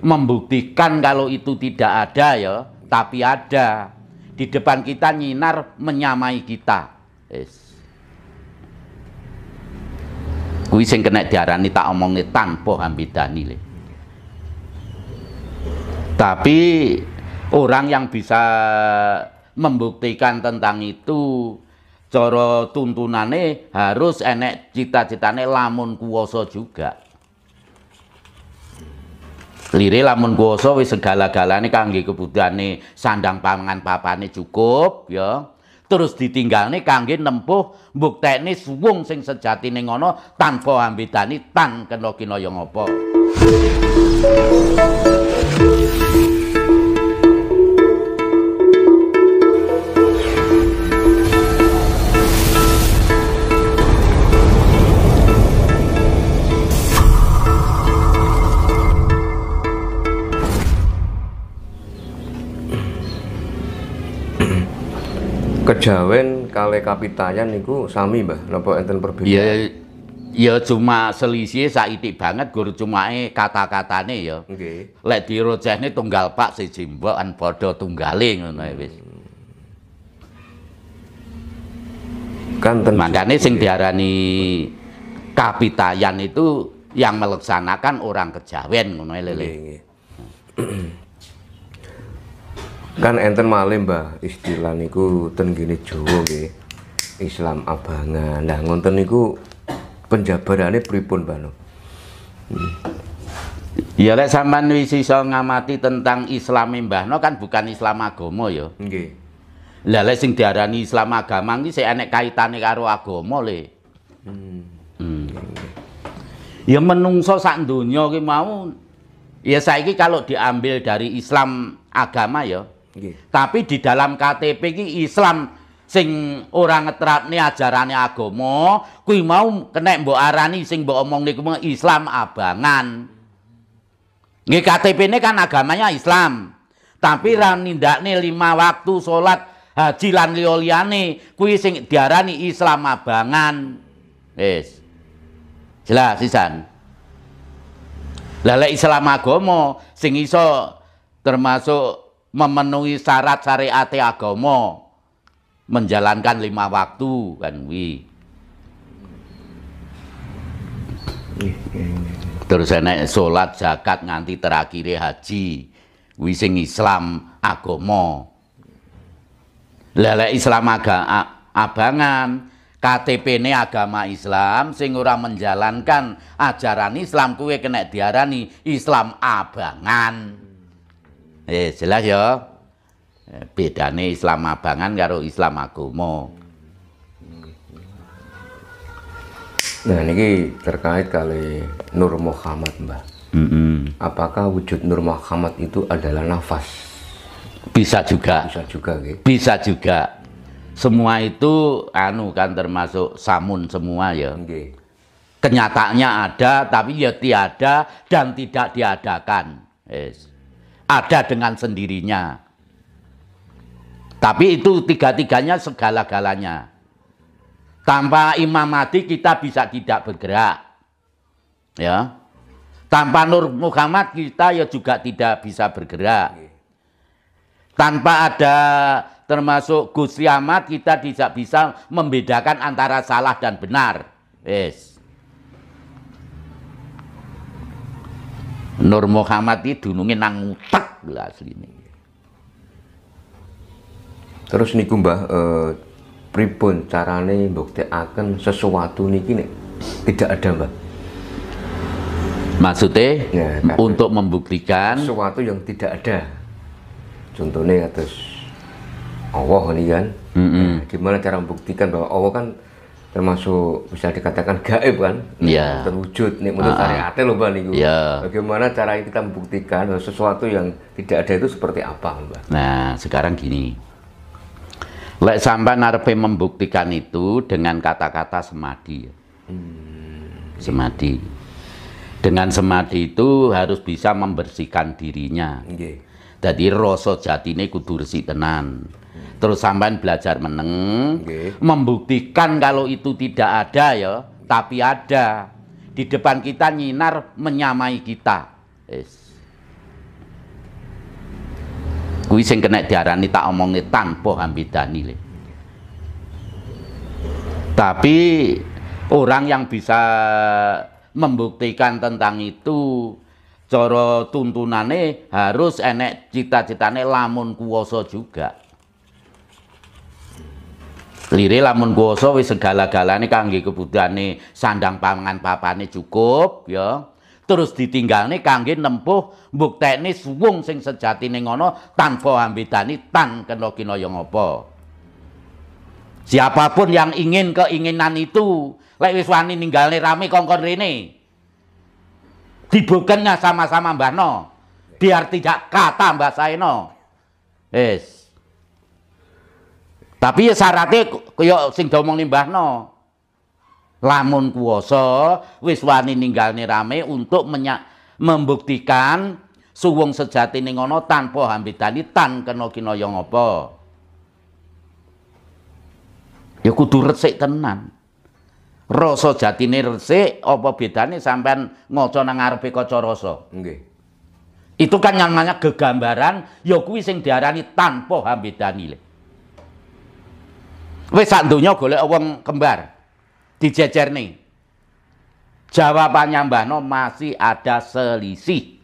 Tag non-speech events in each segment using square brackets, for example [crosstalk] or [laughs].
membuktikan kalau itu tidak ada ya tapi ada di depan kita nyinar menyamai kita yes. kuwi sing kena diarani tak omongi tanpa hambidani le. tapi orang yang bisa membuktikan tentang itu coro tuntunane harus enek cita-citane lamun kuwasa juga lire lamun kuwasa wis segala-galane kangge kebutuhane sandang pangan papane cukup ya terus ditinggal nih kangge nempuh mbuktekne wong sing sejatine ngono tanpa nih tan kena kinaya opo. kejawen kali kapitayan niku sami mbah napa enten perbedaan ya ya cuma selisih ini banget gur cuma e kata-katane ya Oke. okay. lek ini tunggal pak si jimbo an tunggaling. tunggale ngono e, wis kan tentu makanya sing diarani kapitayan itu yang melaksanakan orang kejawen ngono e, okay. [clears throat] kan enten malem mbah istilah niku ten gini jowo nggih Islam abangan nah ngonten niku penjabarannya pripun mbah hmm. Ya lek sampean wis iso ngamati tentang Islam Mbah no kan bukan Islam agama ya. Nggih. Lah lek sing diarani Islam agama iki sik enek kaitane karo agama le. Hmm. hmm. Ya menungso sak donya ki mau ya saiki kalau diambil dari Islam agama ya tapi di dalam KTP ini Islam sing orang ngetrap ngetrapne ajarannya agama, kui mau kena mbok arani sing mbok omongne kuwi Islam abangan. Nggih ktp ini kan agamanya Islam. Tapi ra nih lima waktu solat haji lan liyane Kui sing diarani Islam abangan. Yes Jelas sisan. lale Islam agama sing iso termasuk memenuhi syarat syariat agama menjalankan lima waktu kan wi terus enek sholat zakat nganti terakhir haji wi sing Islam agama lele Islam agama abangan ktp ini agama Islam sing ora menjalankan ajaran Islam kue kena diarani Islam abangan Ya jelas ya. Eh, bedane Islam abangan karo Islam agama. Nah, ini terkait kali Nur Muhammad, Mbah Mm -hmm. Apakah wujud Nur Muhammad itu adalah nafas? Bisa juga. Bisa juga, gitu. Bisa juga. Semua itu anu kan termasuk samun semua ya. Okay. Kenyataannya ada tapi ya tiada dan tidak diadakan. Yes ada dengan sendirinya. Tapi itu tiga-tiganya segala-galanya. Tanpa imam mati kita bisa tidak bergerak. Ya. Tanpa Nur Muhammad kita ya juga tidak bisa bergerak. Tanpa ada termasuk Gus Ahmad kita tidak bisa membedakan antara salah dan benar. Yes. Nur Muhammad itu dununge nang utek asli ini. Terus niku Mbah eh, pripun carane akan sesuatu nih kini tidak ada mbak. Maksudnya ya, untuk membuktikan sesuatu yang tidak ada. Contohnya atas Allah nih kan. Mm -hmm. gimana cara membuktikan bahwa Allah kan termasuk bisa dikatakan gaib kan yeah. terwujud nih menurut ah, ah. syariatnya loh bang niku yeah. bagaimana cara kita membuktikan sesuatu yang tidak ada itu seperti apa mbak nah sekarang gini lek sampai narpe membuktikan itu dengan kata-kata semadi ya. hmm. semadi dengan semadi itu harus bisa membersihkan dirinya okay. jadi rasa ini kudu si tenan Terus sampean belajar meneng, okay. membuktikan kalau itu tidak ada ya, tapi ada. Di depan kita nyinar menyamai kita. Yes. Kuwi sing kena diarani tak omongi tanpa hambidani le. Tapi orang yang bisa membuktikan tentang itu coro tuntunane harus enek cita-citane lamun kuoso juga. Lire lamun kuwasa wis segala-galane kangge kebutuhane sandang pangan papane cukup ya. Terus ditinggal nih kangge nempuh teknis wong sing nih ngono tanpa ambitani tan kena kinaya ngapa. Siapapun yang ingin keinginan itu, lek wis wani ninggalne rame kongkon rene. Dibukennya sama-sama Mbah No. Biar tidak kata Mbah Saeno. es tapi ya syaratnya kaya sing diomong no, Lamun kuoso, wiswani ninggal ninggalne rame untuk menyak, membuktikan suwung sejati ning ana tanpa hambitani tan kena kinaya ngapa. Ya kudu resik tenan. Rasa jatine resik apa bedane sampean ngaca nang ngarepe kaca rasa? Nggih. Itu kan yang namanya gegambaran ya kuwi sing diarani tanpa le. Wis sak donya golek wong kembar. Dijejerni. Jawabannya Mbah No masih ada selisih.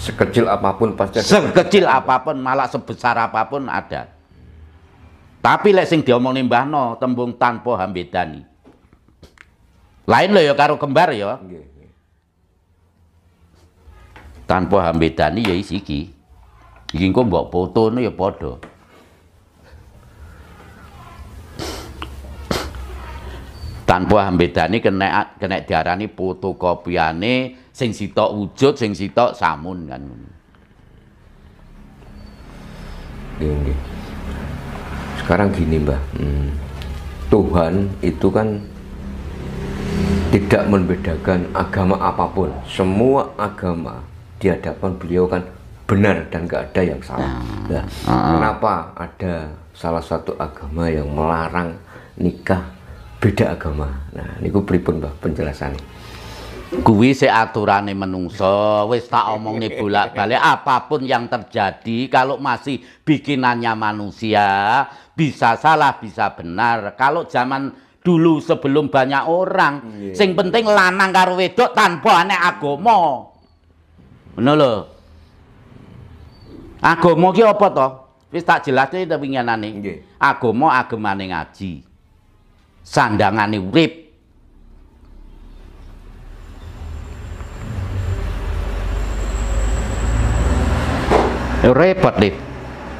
Sekecil apapun pasti ada. Sekecil apapun malah sebesar apapun ada. Tapi lek sing diomongi Mbah No tembung tanpa hambedani. Lain lho ya karo kembar ya. Tanpa hambedani ya isiki iki. Iki engko mbok foto ya padha. tanpa hambedani kena kena diarani kopiane sing sitok wujud sing sitok samun kan nggih sekarang gini Mbah hmm. Tuhan itu kan tidak membedakan agama apapun semua agama di hadapan beliau kan benar dan gak ada yang salah nah, uh -uh. kenapa ada salah satu agama yang melarang nikah beda agama. Nah, niku pripun Mbah penjelasane? Kuwi se aturane menungso, wis tak omongne bolak-balik apapun yang terjadi kalau masih bikinannya manusia bisa salah bisa benar. Kalau zaman dulu sebelum banyak orang, yeah. sing penting lanang karo wedok tanpa aneh agama. Ngono lho. Agama ki apa to? Wis tak jelasne winginane. Nggih. Agama agemane ngaji. Sandangan sandangane urip. Repot, nih.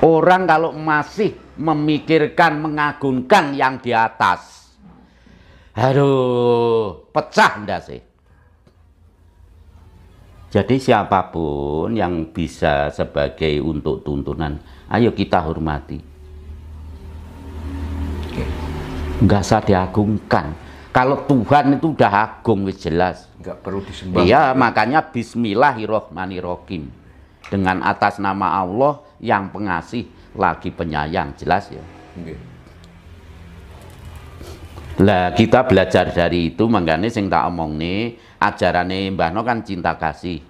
Orang kalau masih memikirkan mengagungkan yang di atas. Aduh, pecah ndak sih? Jadi siapapun yang bisa sebagai untuk tuntunan, ayo kita hormati. Okay nggak usah diagungkan kalau Tuhan itu udah agung jelas nggak perlu disembah iya makanya Bismillahirrohmanirrohim dengan atas nama Allah yang pengasih lagi penyayang jelas ya lah kita belajar dari itu mengganti sing tak omong nih ajaran nih Mbah No kan cinta kasih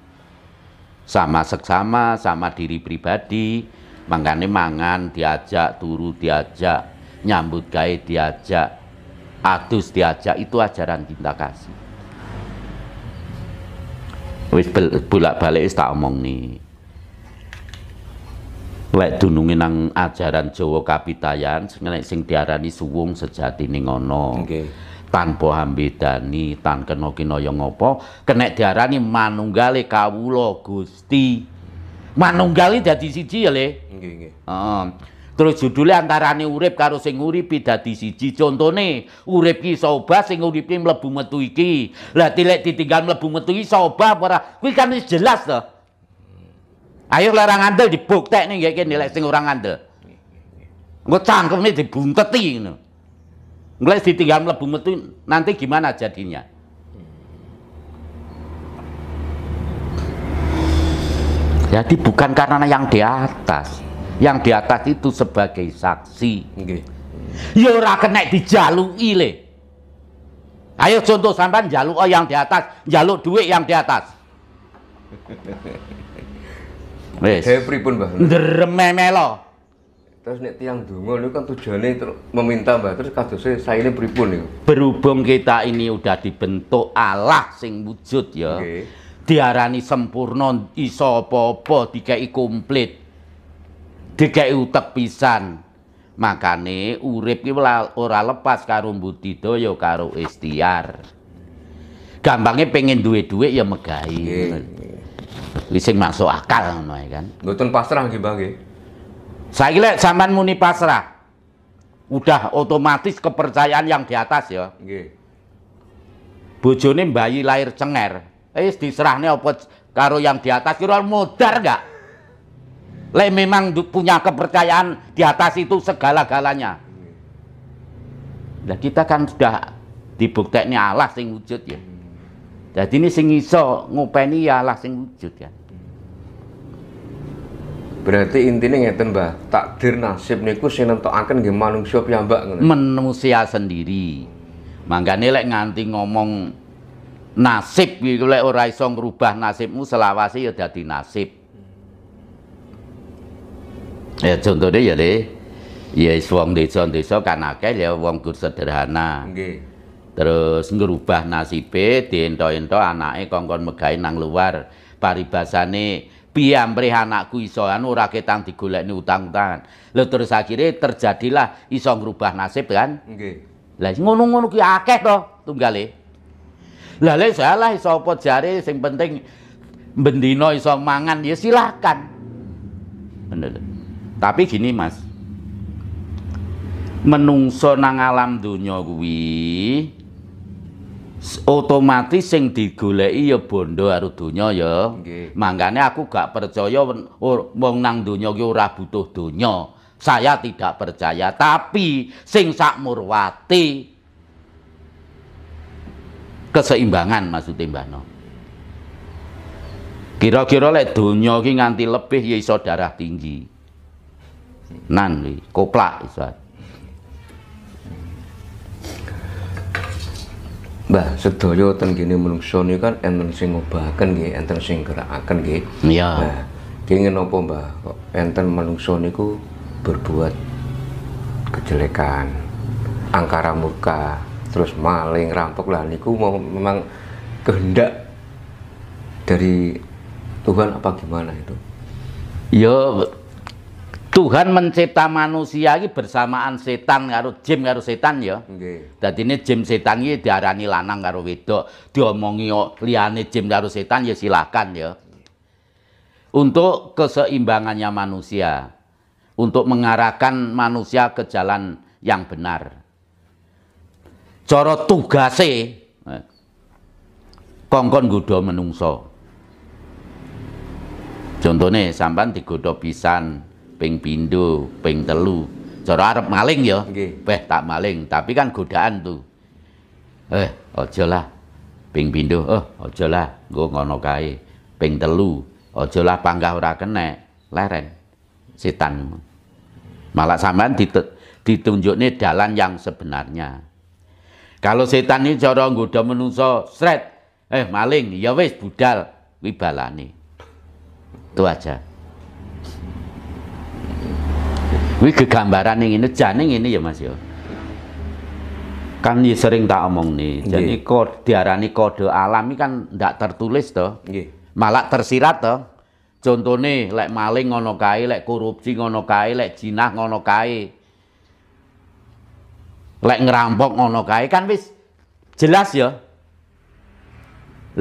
sama seksama sama diri pribadi mangane mangan diajak turu diajak nyambut gawe diajak, atus diajak itu ajaran cinta kasih. Wis bolak-balik tak omong nih. Lek dunungi nang ajaran Jawa Kapitayan sing sing diarani suwung sejatine ngono. Okay. tanpa hambedani tan kena kinaya ngapa kenek diarani manunggale kawula Gusti manunggale dadi siji ya Le nggih nggih um, Terus judulnya antarane urip karo sing nguripi dadi siji. Contone urip ki iso obah sing nguripi mlebu metu iki. Lah tilek ditinggal mlebu metu iki iso obah apa ora? Kuwi kan jelas to. Ayo lek ora ngandel dibuktekne nggih kene lek sing ora ngandel. Engko cangkeme dibunteti ngono. Mulai ditinggal mlebu metu nanti gimana jadinya? Jadi bukan karena yang di atas yang di atas itu sebagai saksi. Nggih. Ya ora kena dijaluki le. Ayo contoh sampean jaluk oh yang di atas, jaluk duit yang di atas. [laughs] Wis. Dhewe pripun, Mbah? Ndrememelo. Terus nek tiang donga niku kan tujuannya meminta, Mbah. Terus kadose saine pripun niku? Berhubung kita ini udah dibentuk Allah sing wujud ya. Okay. Diarani sempurna iso apa-apa dikai komplit dikei utek pisan. Makane urip ki ora lepas karo budidaya karo istiar Gampangnya pengen duwe-duwe ya megahi. Nggih. masuk akal ngono kan. Mboten pasrah nggih, Mbah nggih. Saiki lek sampean muni pasrah, udah otomatis kepercayaan yang di atas ya. Nggih. Bojone bayi lahir cenger. Eh diserahne apa karo yang di atas kira modar enggak? le memang punya kepercayaan di atas itu segala-galanya nah kita kan sudah dibukteknya Allah sing wujud ya jadi ini sing iso ngupeni ya Allah sing wujud ya berarti intinya ngeten mbah takdir nasib niku sing nentokaken nggih manungsa piyambak ngono manusia sendiri mangkane lek nganti ngomong nasib iki lek ora iso ngrubah nasibmu selawasi ya dadi nasib Ya contohnya ya deh ya wong desa-desa kan akeh ya wong kur sederhana. Terus ngerubah nasibe diento-ento anake kongkon megahe nang luar. Paribasane piamprih anakku iso anu ora ketang digolekne utang-utangan. Lho terus akhirnya terjadilah iso ngerubah nasib kan? Nggih. Lah ngono-ngono ki akeh to tunggale. Lah le salah iso apa jare sing penting bendino iso mangan ya silahkan. Bener. Tapi gini Mas. Menungso nang alam dunia kuwi otomatis sing digoleki ya bondo harus dunia ya. Makanya aku gak percaya wong nang dunyogi ki ora butuh dunia Saya tidak percaya, tapi sing sak murwati keseimbangan Mbak No Kira-kira lek donya ki nganti lebih ya iso darah tinggi nan kopla iso Mbah sedoyo ten kene menungso kan enten sing ngobahaken nggih, enten sing gerakaken nggih. Iya. Nah, kene Mbah kok enten menungso ku berbuat kejelekan, angkara murka, terus maling, rampok lah niku memang kehendak dari Tuhan apa gimana itu? Ya Tuhan mencipta manusia ini bersamaan setan karo jim karo setan ya. Jadi Okay. ini jim setan iki diarani lanang karo wedok. Diomongi liyane jim karo setan ya silakan ya. Untuk keseimbangannya manusia. Untuk mengarahkan manusia ke jalan yang benar. Cara tugase eh, kongkon gudo menungso. Contohnya sampan digodo pisan, ping pindho, ping telu. Cara arep maling ya. Nggih. tak maling, tapi kan godaan tuh. Eh, aja lah. Ping pindho, eh aja lah, nggo ngono kae. Ping telu, aja lah panggah ora kenek, leren. Setan. Malah sampean ditunjukne dalan yang sebenarnya. Kalau setan ini cara nggoda menungso, sret, eh maling, ya wis budal, wibalane. Itu aja. Kuwi kegambaran yang ini jane ini ya Mas yo ya. Kan dia sering tak omong nih. Jadi kode diarani kode alam ini kan ndak tertulis toh. Malah tersirat toh. nih, lek maling ngono kai, lek korupsi ngono kai, lek jinah ngono kai. Lek ngerampok ngono kai kan wis jelas ya.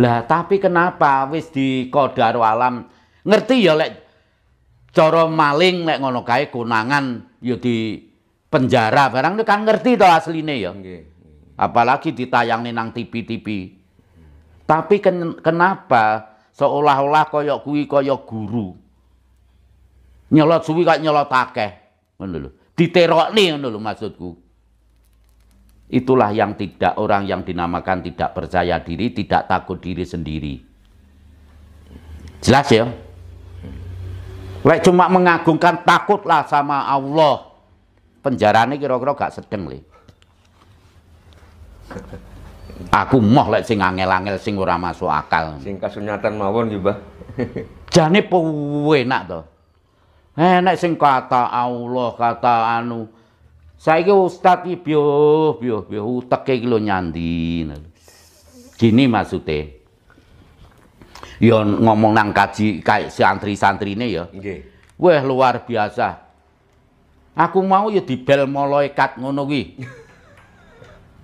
Lah tapi kenapa wis di kode alam ngerti ya lek Cara maling lek ngono kae kunangan ya di penjara barang kan ngerti to asline ya. Apalagi ditayangin nang TV-TV. Tapi ken kenapa seolah-olah koyok kuwi koyok guru. Nyelot suwi kok nyelot akeh. Ngono lho. Diterokne ngono lho maksudku. Itulah yang tidak orang yang dinamakan tidak percaya diri, tidak takut diri sendiri. Jelas ya? Lek cuma mengagungkan takutlah sama Allah. Penjarane kira-kira gak sedeng li. Aku moh lek sing angel-angel sing ora masuk akal. Sing kasunyatan mawon nggih, Mbah. Jane penak to. Enak eh, sing kata Allah, kata anu. Saiki ustaz iki biuh, biuh, biuh uteke iki lho nyandi. Gini maksudnya ya ngomong nang kaji kayak santri santri santrine ya. Okay. Wah, luar biasa. Aku mau ya bel malaikat ngono kuwi. [laughs]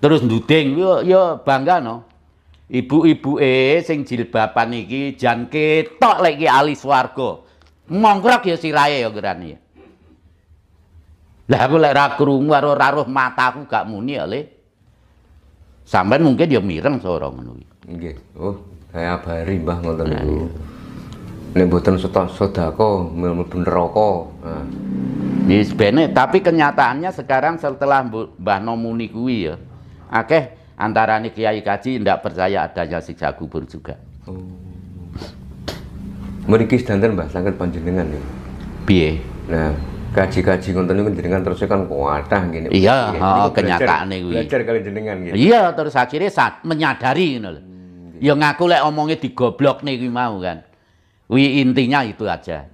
Terus nduding yo ya, yo ya bangga no. Ibu-ibuke sing jilbaban iki jan ketok lek iki ahli swarga. Mongkrak ya sirahe ya gerane ya. Lah aku lek ra krungu karo raruh mataku gak muni ya, Le. Sampeyan mungkin ya mireng seorang ngono kuwi. Nggih. Oh. Kayak bari mbah ngoten nah, niku iya. nek mboten sedako mlebu neraka nah Wis iya, bene, Tapi kenyataannya sekarang setelah Mbah Nomu niku ya, akeh antara nih Kiai Kaji tidak percaya adanya siksa kubur juga. Oh. Meriki sedanten Mbah sangat panjenengan nih. Ya. Piye? Nah, kaji-kaji konten niku jenengan terus kan kuatah gini. Iya, oh, kenyataan nih. Belajar kali jenengan gitu. Iya, terus akhirnya saat menyadari ngono Hmm. Ya ngaku lek omongnya digoblok nih mau kan. Wi intinya itu aja.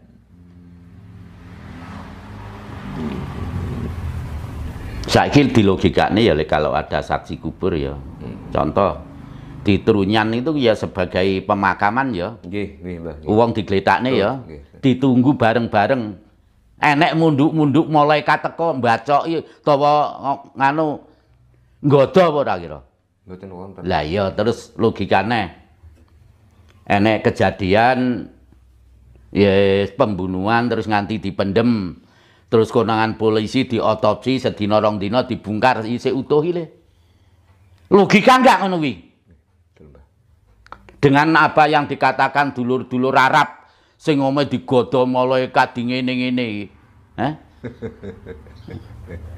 Saiki di logikanya ya kalau ada saksi kubur ya. Contoh di Terunyan itu ya sebagai pemakaman ya. Nggih, nggih, Mbah. digletakne ya. Ditunggu bareng-bareng. Enek munduk-munduk mulai kateko mbacok iya, tawa nganu nggodha apa ora kira? Mboten wonten. Lah iya terus logikane enek kejadian ya yes, pembunuhan terus nganti dipendem. Terus konangan polisi diotopsi sedina rong dina dibungkar isih utuh iki Logika enggak ngono Dengan apa yang dikatakan dulur-dulur Arab sing ome digodha malaikat dingene-ngene iki. [laughs]